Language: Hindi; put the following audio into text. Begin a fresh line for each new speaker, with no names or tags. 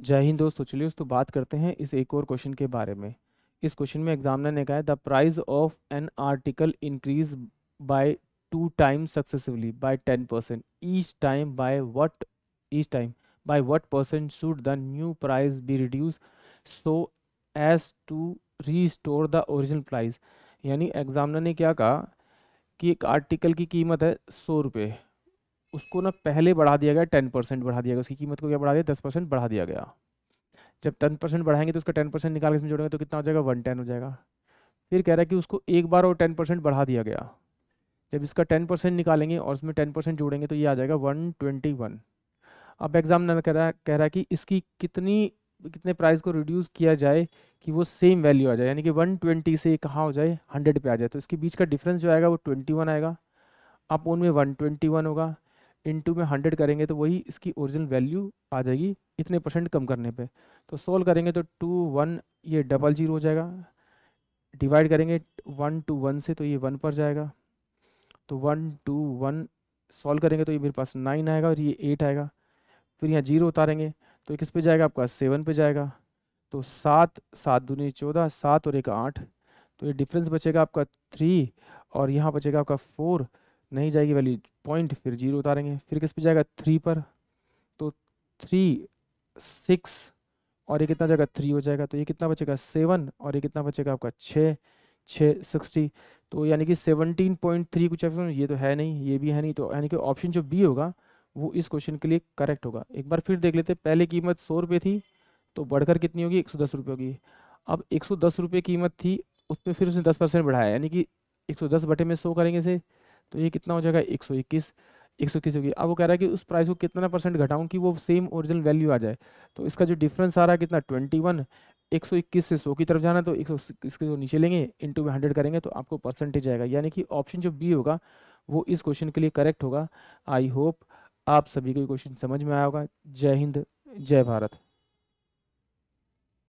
जय हिंद दोस्तों चलिए दोस्तों बात करते हैं इस एक और क्वेश्चन के बारे में इस क्वेश्चन में एग्जामिनर ने कहा है the price of an article increase by two time successively by ten percent each time by what each time by what percent should the new price be reduce so as to restore the original price यानी एग्जामिनर ने क्या कहा कि एक आर्टिकल की कीमत है सौ रुपये उसको ना पहले बढ़ा दिया गया टेन परसेंट बढ़ा दिया गया उसकी कीमत को क्या बढ़ा दिया दस परसेंट बढ़ा दिया गया जब टेन परसेंट बढ़ाएंगे तो उसका टेन परसेंट निकाल के इसमें जोड़ेंगे तो कितना हो जाएगा वन टेन हो जाएगा फिर कह रहा है कि उसको एक बार और टेन परसेंट बढ़ा दिया गया जब इसका टेन परसेंट निकालेंगे और उसमें टेन परसेंट जोड़ेंगे तो ये आ जाएगा वन ट्वेंटी वन अब एग्जाम कह रहा है कह रहा है कि इसकी कितनी कितने प्राइस को रिड्यूस किया जाए कि वो सेम वैल्यू आ जाए यानी कि वन ट्वेंटी से कहाँ हो जाए हंड्रेड पे आ जाए तो इसके बीच का डिफरेंस जो आएगा वो वन आएगा अब उनमें वन होगा इनटू में हंड्रेड करेंगे तो वही इसकी ओरिजिनल वैल्यू आ जाएगी इतने परसेंट कम करने पे तो सोल्व करेंगे तो टू वन ये डबल जीरो हो जाएगा डिवाइड करेंगे वन टू वन से तो ये वन पर जाएगा तो वन टू वन सोल्व करेंगे तो ये मेरे पास नाइन आएगा और ये एट आएगा फिर यहाँ जीरो उतारेंगे तो किस पे जाएगा आपका सेवन पे जाएगा तो सात सात दूनी चौदह सात और एक आठ तो ये डिफरेंस बचेगा आपका थ्री और यहाँ बचेगा आपका फोर नहीं जाएगी वैल्यू पॉइंट फिर जीरो उतारेंगे फिर किस पे जाएगा थ्री पर तो थ्री सिक्स और ये कितना जाएगा थ्री हो जाएगा तो ये कितना बचेगा सेवन और ये कितना बचेगा आपका छः छः सिक्सटी तो यानी कि सेवनटीन पॉइंट थ्री कुछ ये तो है नहीं ये भी है नहीं तो यानी कि ऑप्शन जो बी होगा वो इस क्वेश्चन के लिए करेक्ट होगा एक बार फिर देख लेते पहले कीमत सौ रुपये थी तो बढ़कर कितनी होगी एक सौ दस रुपये होगी अब एक सौ दस रुपये कीमत थी उस पर फिर उसने दस परसेंट बढ़ाया यानी कि एक सौ दस बटे में सौ करेंगे इसे तो ये कितना हो जाएगा एक सौ इक्कीस एक सौ इक्कीस होगी अब वो कह रहा है कि उस प्राइस को कितना परसेंट घटाऊं कि वो सेम ओरिजिनल वैल्यू आ जाए तो इसका जो डिफरेंस आ रहा है कितना ट्वेंटी वन एक सौ इक्कीस से सौ की तरफ जाना तो एक सौ इक्कीस जो नीचे लेंगे इंटू में हंड्रेड करेंगे तो आपको परसेंटेज आएगा यानी कि ऑप्शन जो बी होगा वो इस क्वेश्चन के लिए करेक्ट होगा आई होप आप सभी को क्वेश्चन समझ में आया होगा जय हिंद जय भारत